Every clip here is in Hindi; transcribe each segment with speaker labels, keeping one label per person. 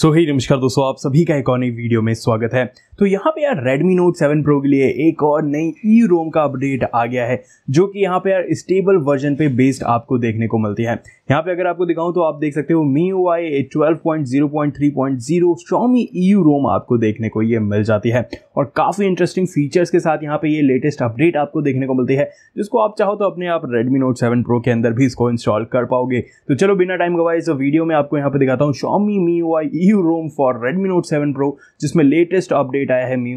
Speaker 1: सो so, ही नमस्कार दोस्तों आप सभी का एक और नई वीडियो में स्वागत है तो यहाँ पे यार Redmi Note 7 Pro के लिए एक और नई ई रोम का अपडेट आ गया है जो कि यहाँ पे यार स्टेबल वर्जन पे बेस्ड आपको देखने को मिलती है यहाँ पे अगर आपको दिखाऊं तो आप देख सकते हो Mi O I twelve point zero E ROM आपको देखने को ये मिल जाती है और काफ़ी इंटरेस्टिंग फीचर्स के साथ यहाँ पे ये लेटेस्ट अपडेट आपको देखने को मिलती है जिसको आप चाहो तो अपने आप रेडमी नोट सेवन प्रो के अंदर भी इसको इंस्टॉल कर पाओगे तो चलो बिना टाइम गवाए इस वीडियो में आपको यहाँ पे दिखाता हूँ Xiaomi Mi review ROM for Redmi Note 7 Pro जिसमें लेटेस्ट अपडेट आया है मी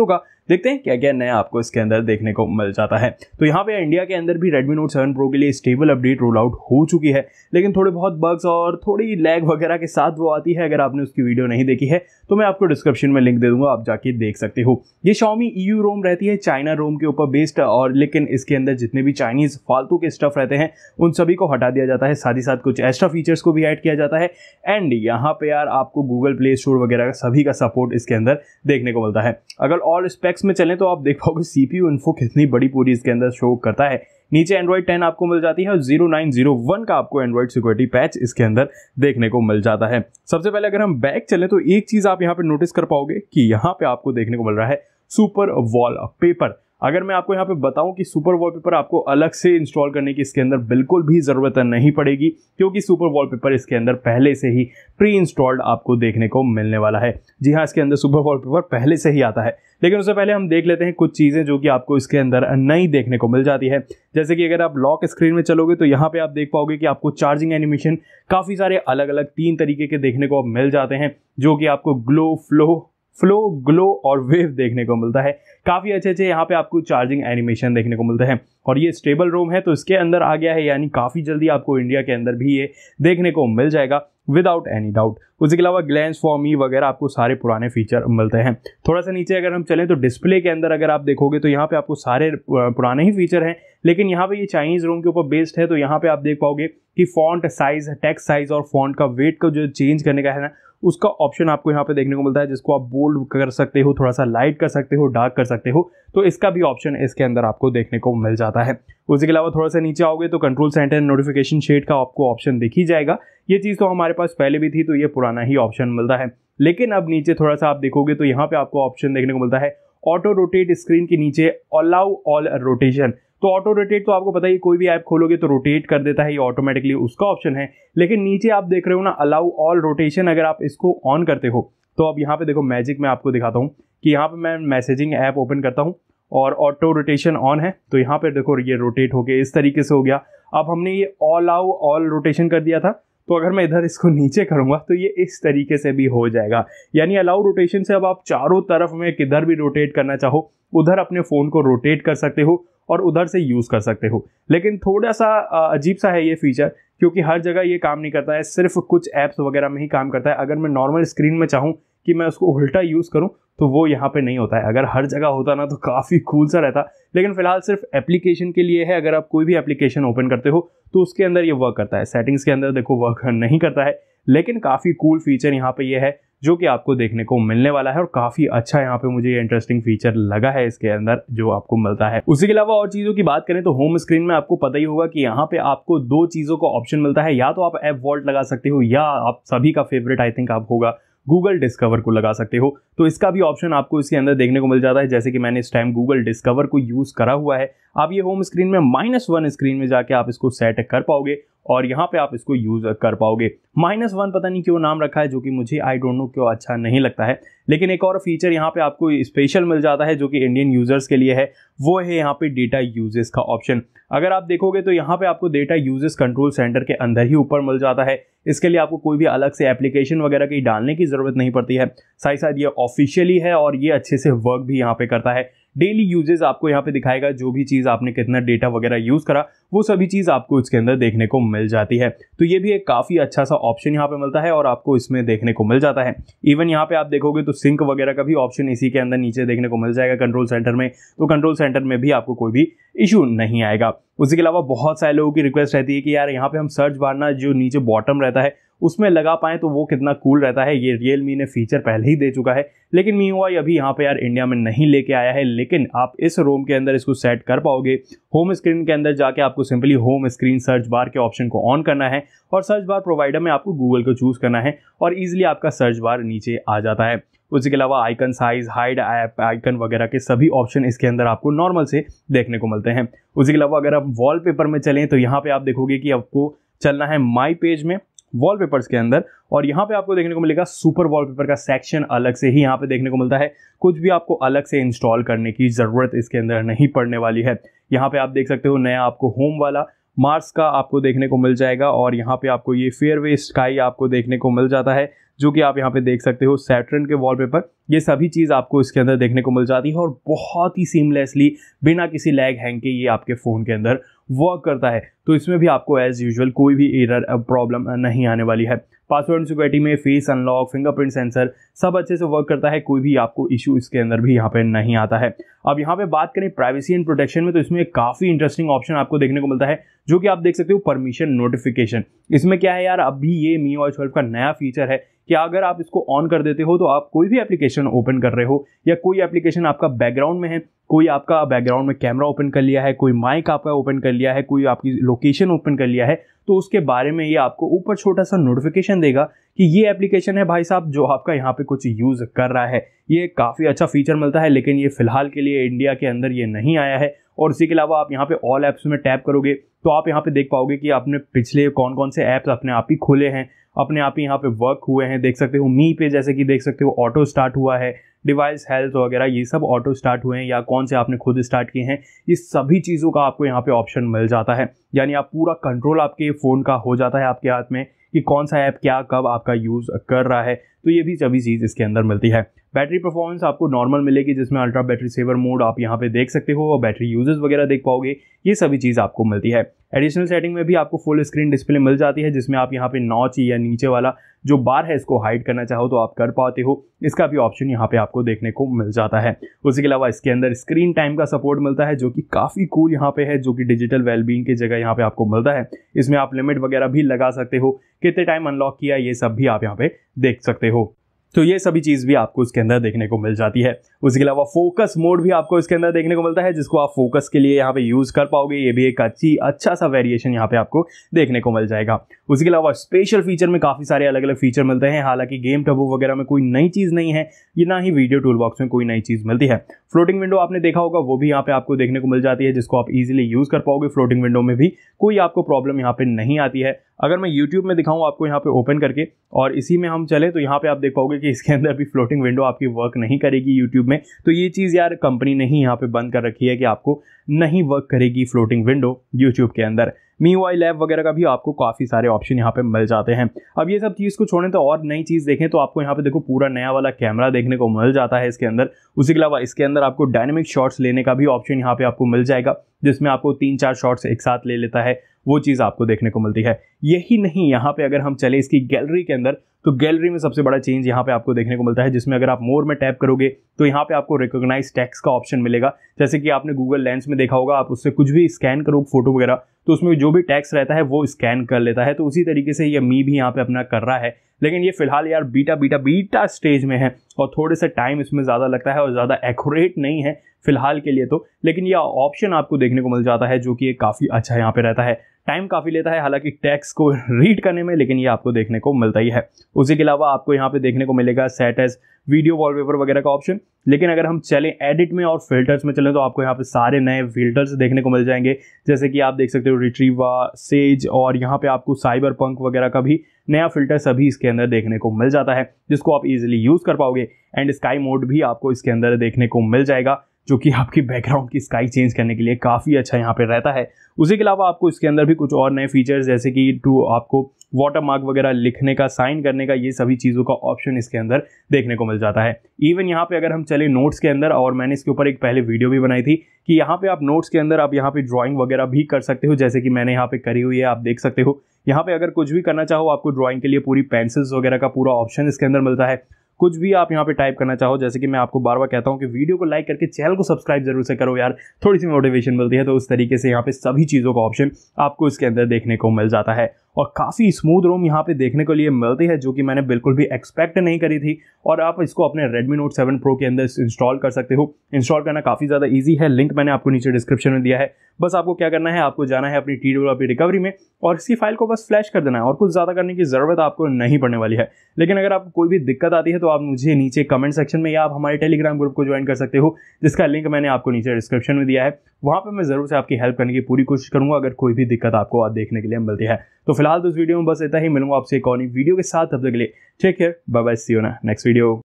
Speaker 1: ओ का देखते हैं क्या क्या नया आपको इसके अंदर देखने को मिल जाता है तो यहाँ पे इंडिया के अंदर भी Redmi Note 7 Pro के लिए स्टेबल अपडेट रोल आउट हो चुकी है लेकिन थोड़े बहुत बग्स और थोड़ी लैग वगैरह के साथ वो आती है अगर आपने उसकी वीडियो नहीं देखी है तो मैं आपको डिस्क्रिप्शन में लिंक दे दूंगा आप जाके देख सकते हो ये शॉमी ई रोम रहती है चाइना रोम के ऊपर बेस्ड और लेकिन इसके अंदर जितने भी चाइनीज फालतू के स्टफ रहते हैं उन सभी को हटा दिया जाता है साथ ही साथ कुछ एक्स्ट्रा फीचर्स को भी ऐड किया जाता है एंड यहाँ पे यार आपको गूगल प्ले स्टोर वगैरह सभी का सपोर्ट इसके अंदर देखने को मिलता है अगर ऑल स्पेक्ट स्पेक्स में चलें तो आप देख पाओगे सी पी इन्फो कितनी बड़ी पूरी इसके अंदर शो करता है नीचे एंड्रॉइड 10 आपको मिल जाती है और जीरो नाइन जीरो वन का आपको एंड्रॉइड सिक्योरिटी पैच इसके अंदर देखने को मिल जाता है सबसे पहले अगर हम बैक चलें तो एक चीज़ आप यहाँ पे नोटिस कर पाओगे कि यहाँ पे आपको देखने को मिल रहा है सुपर वॉल पेपर अगर मैं आपको यहाँ पे बताऊं कि सुपर वॉलपेपर आपको अलग से इंस्टॉल करने की इसके अंदर बिल्कुल भी ज़रूरत नहीं पड़ेगी क्योंकि सुपर वॉलपेपर इसके अंदर पहले से ही प्री इंस्टॉल्ड आपको देखने को मिलने वाला है जी हाँ इसके अंदर सुपर वॉलपेपर पहले से ही आता है लेकिन उससे पहले हम देख लेते हैं कुछ चीज़ें जो कि आपको इसके अंदर नई देखने को मिल जाती है जैसे कि अगर आप लॉक स्क्रीन में चलोगे तो यहाँ पे आप देख पाओगे कि आपको चार्जिंग एनिमेशन काफ़ी सारे अलग अलग तीन तरीके के देखने को मिल जाते हैं जो कि आपको ग्लो फ्लो फ्लो ग्लो और वेव देखने को मिलता है काफ़ी अच्छे अच्छे यहाँ पे आपको चार्जिंग एनिमेशन देखने को मिलता है और ये स्टेबल रोम है तो इसके अंदर आ गया है यानी काफ़ी जल्दी आपको इंडिया के अंदर भी ये देखने को मिल जाएगा विदाउट एनी डाउट उसके अलावा ग्लैंस फॉर्मी वगैरह आपको सारे पुराने फीचर मिलते हैं थोड़ा सा नीचे अगर हम चलें तो डिस्प्ले के अंदर अगर आप देखोगे तो यहाँ पे आपको सारे पुराने ही फीचर हैं लेकिन यहाँ पे ये चाइनीज़ रोम के ऊपर बेस्ड है तो यहाँ पे आप देख पाओगे कि फॉन्ट साइज टेक्स साइज और फॉन्ट का वेट का जो चेंज करने का है ना उसका ऑप्शन आपको यहाँ पे देखने को मिलता है जिसको आप बोल्ड कर सकते हो थोड़ा सा लाइट कर सकते हो डार्क कर सकते हो तो इसका भी ऑप्शन इसके अंदर आपको देखने को मिल जाता है उसके अलावा थोड़ा सा नीचे आओगे तो कंट्रोल सेंटर नोटिफिकेशन शेड का आपको ऑप्शन दिख ही जाएगा ये चीज़ तो हमारे पास पहले भी थी तो ये पुराना ही ऑप्शन मिलता है लेकिन अब नीचे थोड़ा सा आप देखोगे तो यहाँ पे आपको ऑप्शन देखने को मिलता है ऑटो रोटेट स्क्रीन के नीचे अलाउ ऑल रोटेशन तो ऑटो रोटेट तो आपको पता ही कोई भी ऐप खोलोगे तो रोटेट कर देता है ये ऑटोमेटिकली उसका ऑप्शन है लेकिन नीचे आप देख रहे हो ना अलाउ ऑल रोटेशन अगर आप इसको ऑन करते हो तो अब यहाँ पे देखो मैजिक मैं आपको दिखाता हूँ कि यहाँ पे मैं मैसेजिंग ऐप ओपन करता हूँ और ऑटो रोटेशन ऑन है तो यहाँ पर देखो ये रोटेट हो गया इस तरीके से हो गया अब हमने ये ऑल आउ ऑल रोटेशन कर दिया था तो अगर मैं इधर इसको नीचे करूँगा तो ये इस तरीके से भी हो जाएगा यानी अलाउ रोटेशन से अब आप चारों तरफ में किधर भी रोटेट करना चाहो उधर अपने फ़ोन को रोटेट कर सकते हो और उधर से यूज़ कर सकते हो लेकिन थोड़ा सा अजीब सा है ये फीचर क्योंकि हर जगह ये काम नहीं करता है सिर्फ कुछ ऐप्स वगैरह में ही काम करता है अगर मैं नॉर्मल स्क्रीन में चाहूँ कि मैं उसको उल्टा यूज़ करूँ तो वो यहाँ पे नहीं होता है अगर हर जगह होता ना तो काफ़ी कूल सा रहता लेकिन फिलहाल सिर्फ एप्लीकेशन के लिए है अगर आप कोई भी एप्लीकेशन ओपन करते हो तो उसके अंदर ये वर्क करता है सेटिंग्स के अंदर देखो वर्क नहीं करता है लेकिन काफ़ी कूल फीचर यहाँ पे ये है जो कि आपको देखने को मिलने वाला है और काफ़ी अच्छा यहाँ पे मुझे ये इंटरेस्टिंग फीचर लगा है इसके अंदर जो आपको मिलता है उसी के अलावा और चीज़ों की बात करें तो होम स्क्रीन में आपको पता ही होगा कि यहाँ पे आपको दो चीज़ों का ऑप्शन मिलता है या तो आप ऐप वॉल्ट लगा सकते हो या आप सभी का फेवरेट आई थिंक आप होगा गूगल डिस्कवर को लगा सकते हो तो इसका भी ऑप्शन आपको इसके अंदर देखने को मिल जाता है जैसे कि मैंने इस टाइम गूगल डिस्कवर को यूज़ करा हुआ है आप ये होम स्क्रीन में माइनस वन स्क्रीन में जाके आप इसको सेट कर पाओगे और यहाँ पे आप इसको यूज़ कर पाओगे माइनस वन पता नहीं क्यों नाम रखा है जो कि मुझे आई डोंट नो क्यों अच्छा नहीं लगता है लेकिन एक और फीचर यहाँ पे आपको स्पेशल मिल जाता है जो कि इंडियन यूज़र्स के लिए है वो है यहाँ पे डेटा यूजेस का ऑप्शन अगर आप देखोगे तो यहाँ पे आपको डेटा यूजेस कंट्रोल सेंटर के अंदर ही ऊपर मिल जाता है इसके लिए आपको कोई भी अलग से एप्लीकेशन वगैरह की डालने की ज़रूरत नहीं पड़ती है साथ ही साथ ये ऑफिशियली है और ये अच्छे से वर्क भी यहाँ पे करता है डेली यूजेज आपको यहाँ पे दिखाएगा जो भी चीज़ आपने कितना डेटा वगैरह यूज़ करा वो सभी चीज़ आपको इसके अंदर देखने को मिल जाती है तो ये भी एक काफ़ी अच्छा सा ऑप्शन यहाँ पे मिलता है और आपको इसमें देखने को मिल जाता है इवन यहाँ पे आप देखोगे तो सिंक वगैरह का भी ऑप्शन इसी के अंदर नीचे देखने को मिल जाएगा कंट्रोल सेंटर में तो कंट्रोल सेंटर में भी आपको कोई भी इशू नहीं आएगा उसके अलावा बहुत सारे लोगों की रिक्वेस्ट रहती है कि यार यहाँ पे हम सर्च मारना जो नीचे बॉटम रहता है उसमें लगा पाएँ तो वो कितना कूल रहता है ये रियल मी ने फीचर पहले ही दे चुका है लेकिन मी हुआ अभी यहाँ पे यार इंडिया में नहीं लेके आया है लेकिन आप इस रोम के अंदर इसको सेट कर पाओगे होम स्क्रीन के अंदर जाके आपको simply home screen search bar के ऑप्शन को ऑन करना है और सर्च बार प्रोवाइडर में आपको गूगल को चूज़ करना है और ईजिली आपका सर्च बार नीचे आ जाता है उसके अलावा icon size hide app icon वगैरह के सभी ऑप्शन इसके अंदर आपको नॉर्मल से देखने को मिलते हैं उसके अलावा अगर आप वॉलपेपर में चलें तो यहाँ पे आप देखोगे कि आपको चलना है माई पेज में वॉलपेपर्स के अंदर और यहाँ पे आपको देखने को मिलेगा सुपर वॉलपेपर का सेक्शन अलग से ही यहाँ पे देखने को मिलता है कुछ भी आपको अलग से इंस्टॉल करने की ज़रूरत इसके अंदर नहीं पड़ने वाली है यहाँ पे आप देख सकते हो नया आपको होम वाला मार्स का आपको देखने को मिल जाएगा और यहाँ पे आपको ये फेयरवे स्काई आपको देखने को मिल जाता है जो कि आप यहाँ पे देख सकते हो सैटर्न के वॉलपेपर ये सभी चीज़ आपको इसके अंदर देखने को मिल जाती है और बहुत ही सीमलेसली बिना किसी लैग हैंग के ये आपके फ़ोन के अंदर वर्क करता है तो इसमें भी आपको एज़ यूजल कोई भी एरर प्रॉब्लम नहीं आने वाली है पासवर्ड सिक्योरिटी में फेस अनलॉक फिंगरप्रिंट सेंसर सब अच्छे से वर्क करता है कोई भी आपको इशू इसके अंदर भी यहाँ पे नहीं आता है अब यहाँ पे बात करें प्राइवेसी एंड प्रोटेक्शन में तो इसमें काफ़ी इंटरेस्टिंग ऑप्शन आपको देखने को मिलता है जो कि आप देख सकते हो परमिशन नोटिफिकेशन इसमें क्या है यार अभी ये मी ओ का नया फीचर है कि अगर आप इसको ऑन कर देते हो तो आप कोई भी एप्लीकेशन ओपन कर रहे हो या कोई एप्लीकेशन आपका बैकग्राउंड में है कोई आपका बैकग्राउंड में कैमरा ओपन कर लिया है कोई माइक आपका ओपन कर लिया है कोई आपकी लोकेशन ओपन कर लिया है तो उसके बारे में ये आपको ऊपर छोटा सा नोटिफिकेशन देगा कि ये एप्लीकेशन है भाई साहब जो आपका यहाँ पे कुछ यूज़ कर रहा है ये काफ़ी अच्छा फीचर मिलता है लेकिन ये फ़िलहाल के लिए इंडिया के अंदर ये नहीं आया है और इसी के अलावा आप यहाँ पे ऑल ऐप्स में टैप करोगे तो आप यहाँ पे देख पाओगे कि आपने पिछले कौन कौन से ऐप्स अपने आप ही खोले हैं अपने आप ही यहाँ पे वर्क हुए हैं देख सकते हो मी पे जैसे कि देख सकते हो ऑटो स्टार्ट हुआ है डिवाइस हेल्थ वगैरह ये सब ऑटो स्टार्ट हुए हैं या कौन से आपने खुद स्टार्ट किए हैं ये सभी चीज़ों का आपको यहाँ पे ऑप्शन मिल जाता है यानी आप पूरा कंट्रोल आपके फ़ोन का हो जाता है आपके हाथ में कि कौन सा ऐप क्या कब आपका यूज़ कर रहा है तो ये भी सभी चीज़ इसके अंदर मिलती है बैटरी परफॉर्मेंस आपको नॉर्मल मिलेगी जिसमें अल्ट्रा बैटरी सेवर मोड आप यहाँ पे देख सकते हो और बैटरी यूजेस वगैरह देख पाओगे ये सभी चीज़ आपको मिलती है एडिशनल सेटिंग में भी आपको फुल स्क्रीन डिस्प्ले मिल जाती है जिसमें आप यहाँ पे नॉच या नीचे वाला जो बार है इसको हाइड करना चाहो तो आप कर पाते हो इसका भी ऑप्शन यहाँ पे आपको देखने को मिल जाता है उसके अलावा इसके अंदर स्क्रीन टाइम का सपोर्ट मिलता है जो कि काफ़ी कूल यहाँ पे है जो कि डिजिटल वेलबींग की जगह यहाँ पे आपको मिलता है इसमें आप लिमिट वगैरह भी लगा सकते हो कितने टाइम अनलॉक किया ये सब भी आप यहाँ पे देख सकते हो हो तो ये सभी चीज़ भी आपको इसके अंदर देखने को मिल जाती है उसके अलावा फोकस मोड भी आपको इसके अंदर देखने को मिलता है जिसको आप फोकस के लिए यहाँ पे यूज़ कर पाओगे ये भी एक अच्छी अच्छा सा वेरिएशन यहाँ पे आपको देखने को मिल जाएगा उसके अलावा स्पेशल फीचर में काफ़ी सारे अलग अलग फीचर मिलते हैं हालांकि गेम टबू वगैरह में कोई नई चीज़ नहीं है ये ना ही वीडियो टूल बॉक्स में कोई नई चीज़ मिलती है फ्लोटिंग विंडो आपने देखा होगा वो भी यहाँ पे आपको देखने को मिल जाती है जिसको आप इजिली यूज़ कर पाओगे फ्लोटिंग विंडो में भी कोई आपको प्रॉब्लम यहाँ पे नहीं आती है अगर मैं यूट्यूब में दिखाऊँ आपको यहाँ पे ओपन करके और इसी में हम चले तो यहाँ पे आप देख पाओगे कि इसके अंदर भी फ्लोटिंग विंडो आपकी वर्क नहीं करेगी यूट्यूब में तो ये चीज़ यार कंपनी ने ही यहाँ पे बंद कर रखी है कि आपको नहीं वर्क करेगी फ्लोटिंग विंडो यूट्यूब के अंदर मी वाई लैब वगैरह का भी आपको काफ़ी सारे ऑप्शन यहाँ पे मिल जाते हैं अब ये सब चीज़ को छोड़ें तो और नई चीज़ देखें तो आपको यहाँ पे देखो पूरा नया वाला कैमरा देखने को मिल जाता है इसके अंदर उसी के अलावा इसके अंदर आपको डायनेमिक शॉट्स लेने का भी ऑप्शन यहाँ पे आपको मिल जाएगा जिसमें आपको तीन चार शॉट्स एक साथ ले लेता है वो चीज़ आपको देखने को मिलती है यही नहीं यहाँ पे अगर हम चले इसकी गैलरी के अंदर तो गैलरी में सबसे बड़ा चेंज यहाँ पे आपको देखने को मिलता है जिसमें अगर आप मोर में टैप करोगे तो यहाँ पे आपको रिकोगनाइज टैक्स का ऑप्शन मिलेगा जैसे कि आपने गूगल लेंस में देखा होगा आप उससे कुछ भी स्कैन करोगे फोटो वगैरह तो उसमें जो भी टैक्स रहता है वो स्कैन कर लेता है तो उसी तरीके से ये मी भी यहाँ पे अपना कर रहा है लेकिन ये फिलहाल यार बीटा बीटा बीटा स्टेज में है और थोड़े से टाइम इसमें ज़्यादा लगता है और ज़्यादा एक्यूरेट नहीं है फिलहाल के लिए तो लेकिन यह ऑप्शन आपको देखने को मिल जाता है जो कि ये काफ़ी अच्छा यहाँ पे रहता है टाइम काफ़ी लेता है हालांकि टैक्स को रीड करने में लेकिन ये आपको देखने को मिलता ही है उसी के अलावा आपको यहाँ पे देखने को मिलेगा सेट एज वीडियो वॉलपेपर वगैरह का ऑप्शन लेकिन अगर हम चलें एडिट में और फिल्टर्स में चलें तो आपको यहाँ पे सारे नए फिल्टर्स देखने को मिल जाएंगे जैसे कि आप देख सकते हो रिट्रीवा सेज और यहाँ पे आपको साइबर पंक वगैरह का भी नया फिल्टर सभी इसके अंदर देखने को मिल जाता है जिसको आप इजिली यूज़ कर पाओगे एंड स्काई मोड भी आपको इसके अंदर देखने को मिल जाएगा जो कि आपकी बैकग्राउंड की स्काई चेंज करने के लिए काफ़ी अच्छा यहाँ पे रहता है उसी के अलावा आपको इसके अंदर भी कुछ और नए फीचर्स जैसे कि टू आपको वाटर मार्क वगैरह लिखने का साइन करने का ये सभी चीज़ों का ऑप्शन इसके अंदर देखने को मिल जाता है इवन यहाँ पे अगर हम चले नोट्स के अंदर और मैंने इसके ऊपर एक पहले वीडियो भी बनाई थी कि यहाँ पे आप नोट्स के अंदर आप यहाँ पे ड्राइंग वगैरह भी कर सकते हो जैसे कि मैंने यहाँ पे करी हुई है आप देख सकते हो यहाँ पर अगर कुछ भी करना चाहो आपको ड्राॅइंग के लिए पूरी पेंसिल्स वगैरह का पूरा ऑप्शन इसके अंदर मिलता है कुछ भी आप यहाँ पे टाइप करना चाहो जैसे कि मैं आपको बार बार कहता हूँ कि वीडियो को लाइक करके चैनल को सब्सक्राइब जरूर से करो यार थोड़ी सी मोटिवेशन मिलती है तो उस तरीके से यहाँ पे सभी चीज़ों का ऑप्शन आपको इसके अंदर देखने को मिल जाता है और काफ़ी स्मूथ रोम यहाँ पे देखने के लिए मिलती है जो कि मैंने बिल्कुल भी एक्सपेक्ट नहीं करी थी और आप इसको अपने Redmi Note 7 Pro के अंदर इंस्टॉल कर सकते हो इंस्टॉल करना काफ़ी ज़्यादा ईजी है लिंक मैंने आपको नीचे डिस्क्रिप्शन में दिया है बस आपको क्या करना है आपको जाना है अपनी टी डेवलपी रिकवरी में और इसकी फाइल को बस फ्लैश कर देना है और कुछ ज़्यादा करने की ज़रूरत आपको नहीं पड़ने वाली है लेकिन अगर आपको कोई भी दिक्कत आती है तो आप मुझे नीचे कमेंट सेक्शन में या आप हमारे टेलीग्राम ग्रुप को ज्वाइन कर सकते हो जिसका लिंक मैंने आपको नीचे डिस्क्रिप्शन में दिया है वहाँ पर मैं ज़रूर से आपकी हेल्प करने की पूरी कोशिश करूँगा अगर कोई भी दिक्कत आपको देखने के लिए मिलती है तो फिलहाल तो इस वीडियो में बस इतना ही मिलूंगा आपसे एक और वीडियो के साथ तब तक के लिए ठीक है bye bye see next video